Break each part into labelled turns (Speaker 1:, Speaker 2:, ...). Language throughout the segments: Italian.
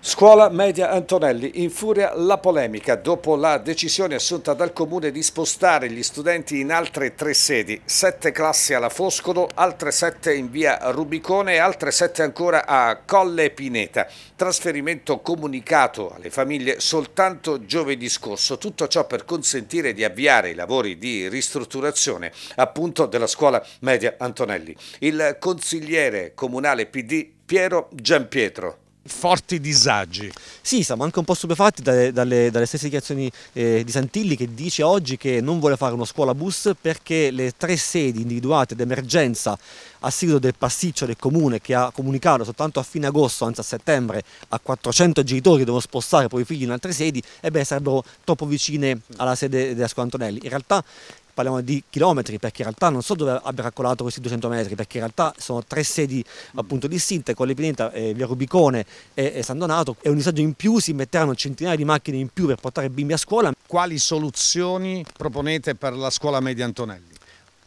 Speaker 1: Scuola Media Antonelli, in furia la polemica dopo la decisione assunta dal Comune di spostare gli studenti in altre tre sedi, sette classi alla Foscolo, altre sette in via Rubicone e altre sette ancora a Colle Pineta. Trasferimento comunicato alle famiglie soltanto giovedì scorso, tutto ciò per consentire di avviare i lavori di ristrutturazione appunto della Scuola Media Antonelli. Il consigliere comunale PD Piero Giampietro
Speaker 2: forti disagi. Sì, siamo anche un po' stupefatti dalle, dalle, dalle stesse dichiarazioni eh, di Santilli che dice oggi che non vuole fare uno scuola bus perché le tre sedi individuate d'emergenza a seguito del pasticcio del comune che ha comunicato soltanto a fine agosto, anzi a settembre, a 400 genitori che devono spostare poi i figli in altre sedi, ebbene eh sarebbero troppo vicine alla sede della scuola Antonelli. In realtà parliamo di chilometri, perché in realtà non so dove abbia calcolato questi 200 metri, perché in realtà sono tre sedi appunto distinte, Colle Pineta, eh, Via Rubicone e, e San Donato, è un disagio in più, si metteranno centinaia di macchine in più per portare i bimbi a scuola. Quali soluzioni proponete per la scuola media Antonelli?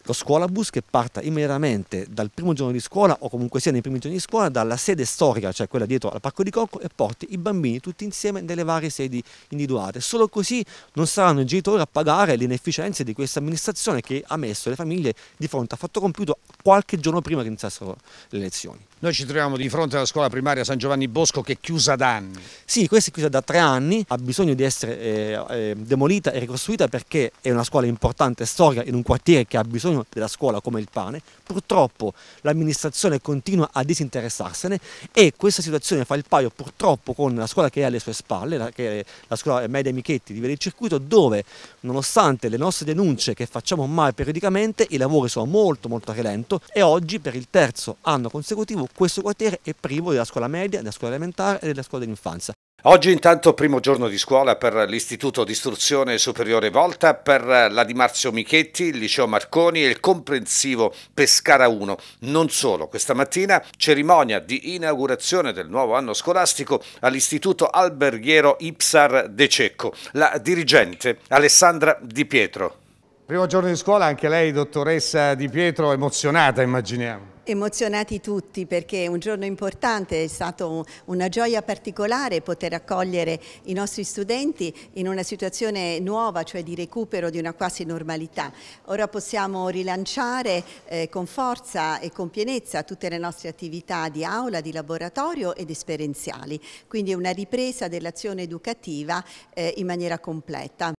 Speaker 2: lo scuolabus che parta immediatamente dal primo giorno di scuola o comunque sia nei primi giorni di scuola dalla sede storica, cioè quella dietro al parco di Cocco e porti i bambini tutti insieme nelle varie sedi individuate. Solo così non saranno i genitori a pagare le inefficienze di questa amministrazione che ha messo le famiglie di fronte a fatto compiuto qualche giorno prima che iniziassero le lezioni. Noi ci troviamo di fronte alla scuola primaria San Giovanni Bosco che è chiusa da anni. Sì, questa è chiusa da tre anni, ha bisogno di essere eh, eh demolita e ricostruita perché è una scuola importante, storica, in un quartiere che ha bisogno della scuola come il pane. Purtroppo l'amministrazione continua a disinteressarsene e questa situazione fa il paio purtroppo con la scuola che è alle sue spalle, la, che è la scuola media Michetti di Via del Circuito, dove nonostante le nostre denunce che facciamo ormai periodicamente, i lavori sono molto molto a rilento e oggi per il terzo anno consecutivo questo quartiere è privo della scuola media, della scuola elementare e della scuola dell'infanzia.
Speaker 1: Oggi intanto primo giorno di scuola per l'Istituto di Istruzione Superiore Volta, per la Di Marzio Michetti, il Liceo Marconi e il comprensivo Pescara 1. Non solo, questa mattina cerimonia di inaugurazione del nuovo anno scolastico all'Istituto Alberghiero Ipsar De Cecco. La dirigente Alessandra Di Pietro. Primo giorno di scuola, anche lei dottoressa Di Pietro emozionata immaginiamo
Speaker 3: emozionati tutti perché è un giorno importante, è stata una gioia particolare poter accogliere i nostri studenti in una situazione nuova, cioè di recupero di una quasi normalità. Ora possiamo rilanciare eh, con forza e con pienezza tutte le nostre attività di aula, di laboratorio ed esperienziali, quindi una ripresa dell'azione educativa eh, in maniera completa.